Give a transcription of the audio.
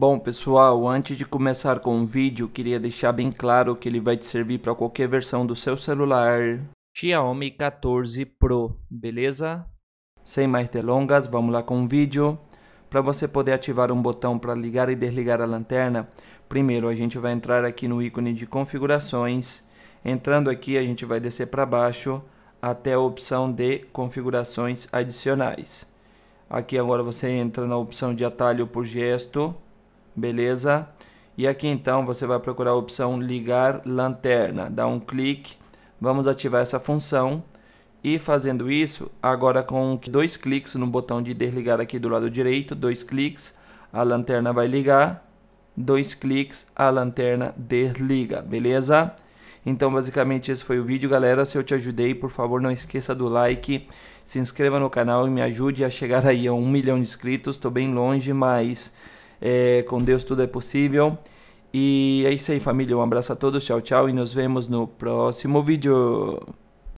Bom pessoal, antes de começar com o vídeo, queria deixar bem claro que ele vai te servir para qualquer versão do seu celular Xiaomi 14 Pro, beleza? Sem mais delongas, vamos lá com o vídeo. Para você poder ativar um botão para ligar e desligar a lanterna, primeiro a gente vai entrar aqui no ícone de configurações. Entrando aqui a gente vai descer para baixo até a opção de configurações adicionais. Aqui agora você entra na opção de atalho por gesto beleza? E aqui então você vai procurar a opção ligar lanterna, dá um clique, vamos ativar essa função e fazendo isso, agora com dois cliques no botão de desligar aqui do lado direito, dois cliques, a lanterna vai ligar, dois cliques, a lanterna desliga, beleza? Então basicamente esse foi o vídeo galera, se eu te ajudei, por favor não esqueça do like, se inscreva no canal e me ajude a chegar aí a um milhão de inscritos, estou bem longe, mas é, eh, com Deus tudo é possível. E é isso aí, família. Um abraço a todos. Tchau, tchau. E nos vemos no próximo vídeo.